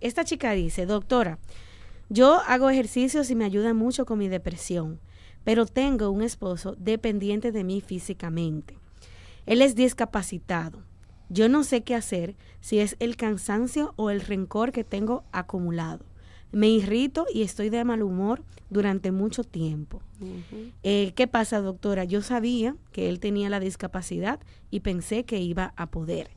Esta chica dice, doctora, yo hago ejercicios y me ayuda mucho con mi depresión, pero tengo un esposo dependiente de mí físicamente. Él es discapacitado. Yo no sé qué hacer si es el cansancio o el rencor que tengo acumulado. Me irrito y estoy de mal humor durante mucho tiempo. Eh, ¿Qué pasa, doctora? Yo sabía que él tenía la discapacidad y pensé que iba a poder.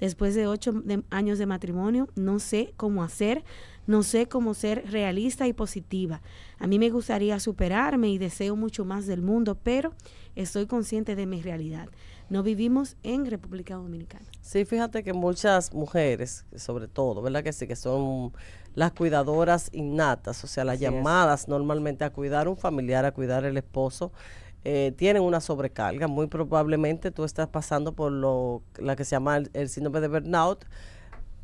Después de ocho años de matrimonio, no sé cómo hacer, no sé cómo ser realista y positiva. A mí me gustaría superarme y deseo mucho más del mundo, pero estoy consciente de mi realidad. No vivimos en República Dominicana. Sí, fíjate que muchas mujeres, sobre todo, ¿verdad? Que sí, que son las cuidadoras innatas, o sea, las llamadas normalmente a cuidar un familiar, a cuidar el esposo eh, tienen una sobrecarga. Muy probablemente tú estás pasando por lo la que se llama el, el síndrome de burnout,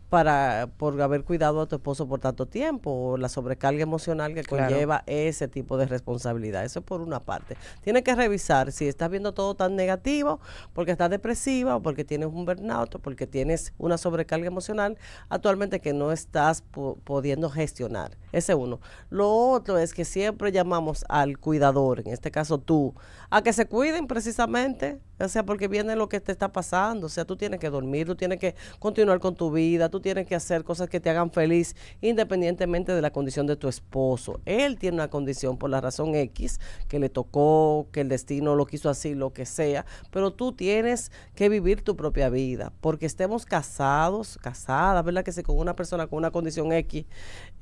para por haber cuidado a tu esposo por tanto tiempo o la sobrecarga emocional que conlleva ese tipo de responsabilidad. Eso es por una parte. Tienes que revisar si estás viendo todo tan negativo, porque estás depresiva o porque tienes un burnout o porque tienes una sobrecarga emocional actualmente que no estás pudiendo gestionar. Ese uno. Lo otro es que siempre llamamos al cuidador, en este caso tú, a que se cuiden precisamente o sea, porque viene lo que te está pasando. O sea, tú tienes que dormir, tú tienes que continuar con tu vida, tú tienes que hacer cosas que te hagan feliz, independientemente de la condición de tu esposo. Él tiene una condición por la razón X, que le tocó, que el destino lo quiso así, lo que sea. Pero tú tienes que vivir tu propia vida. Porque estemos casados, casadas, ¿verdad? Que si con una persona con una condición X,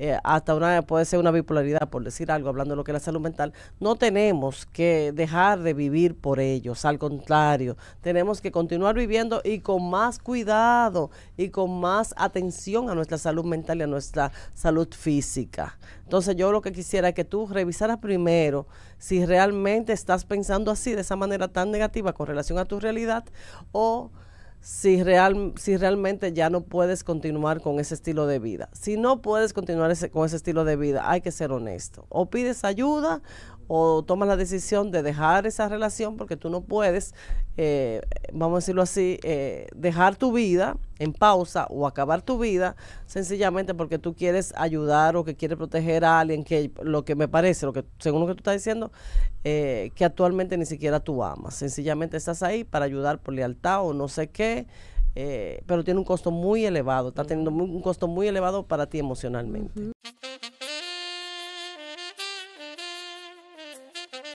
eh, hasta una, puede ser una bipolaridad, por decir algo, hablando de lo que es la salud mental, no tenemos que dejar de vivir por ellos. Al contrario, tenemos que continuar viviendo y con más cuidado y con más atención a nuestra salud mental y a nuestra salud física. Entonces yo lo que quisiera es que tú revisaras primero si realmente estás pensando así, de esa manera tan negativa con relación a tu realidad o si, real, si realmente ya no puedes continuar con ese estilo de vida. Si no puedes continuar con ese estilo de vida, hay que ser honesto. O pides ayuda o tomas la decisión de dejar esa relación porque tú no puedes, eh, vamos a decirlo así, eh, dejar tu vida en pausa o acabar tu vida sencillamente porque tú quieres ayudar o que quieres proteger a alguien que lo que me parece, lo que según lo que tú estás diciendo, eh, que actualmente ni siquiera tú amas. Sencillamente estás ahí para ayudar por lealtad o no sé qué. pero tiene un costo muy elevado, está teniendo un costo muy elevado para ti emocionalmente.